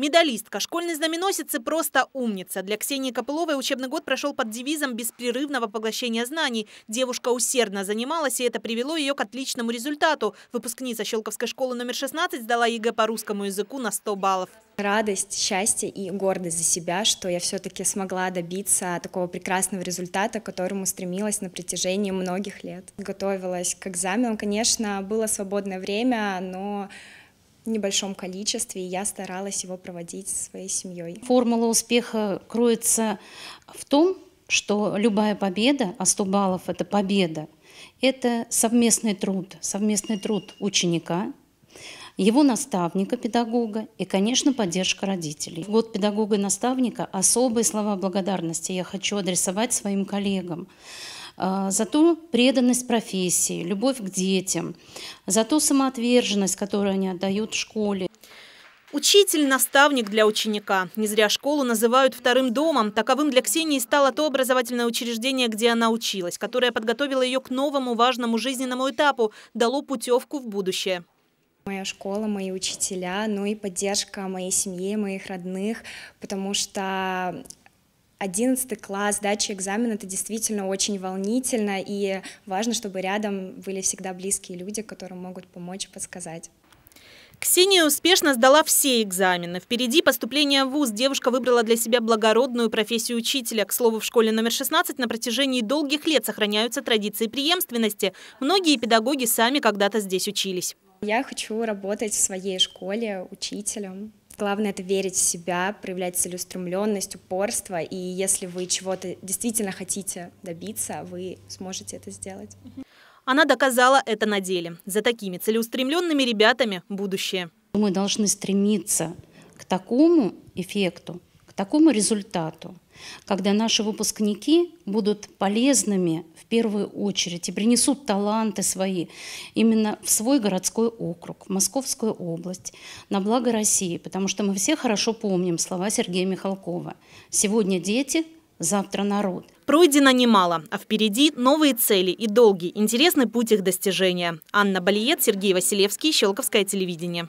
Медалистка, школьный знаменосец и просто умница. Для Ксении Копыловой учебный год прошел под девизом беспрерывного поглощения знаний. Девушка усердно занималась, и это привело ее к отличному результату. Выпускница Щелковской школы номер 16 сдала ЕГЭ по русскому языку на 100 баллов. Радость, счастье и гордость за себя, что я все-таки смогла добиться такого прекрасного результата, к которому стремилась на протяжении многих лет. Готовилась к экзаменам, конечно, было свободное время, но небольшом количестве, и я старалась его проводить со своей семьей. Формула успеха кроется в том, что любая победа, а 100 баллов – это победа, это совместный труд, совместный труд ученика, его наставника, педагога и, конечно, поддержка родителей. В год педагога и наставника особые слова благодарности я хочу адресовать своим коллегам, а, зато преданность профессии, любовь к детям, зато самоотверженность, которую они отдают школе. Учитель – наставник для ученика. Не зря школу называют вторым домом. Таковым для Ксении стало то образовательное учреждение, где она училась, которое подготовило ее к новому важному жизненному этапу, дало путевку в будущее. Моя школа, мои учителя, ну и поддержка моей семьи, моих родных, потому что 11 класс, дача экзамена – это действительно очень волнительно, и важно, чтобы рядом были всегда близкие люди, которые могут помочь, и подсказать. Ксения успешно сдала все экзамены. Впереди поступление в ВУЗ. Девушка выбрала для себя благородную профессию учителя. К слову, в школе номер 16 на протяжении долгих лет сохраняются традиции преемственности. Многие педагоги сами когда-то здесь учились. Я хочу работать в своей школе учителем. Главное — это верить в себя, проявлять целеустремленность, упорство, и если вы чего-то действительно хотите добиться, вы сможете это сделать. Она доказала это на деле. За такими целеустремленными ребятами будущее. Мы должны стремиться к такому эффекту, к такому результату, когда наши выпускники будут полезными в первую очередь и принесут таланты свои именно в свой городской округ, в Московскую область, на благо России, потому что мы все хорошо помним слова Сергея Михалкова. «Сегодня дети, завтра народ». Пройдено немало, а впереди новые цели и долгий, интересный путь их достижения. Анна Балиет, Сергей Василевский, Щелковское телевидение.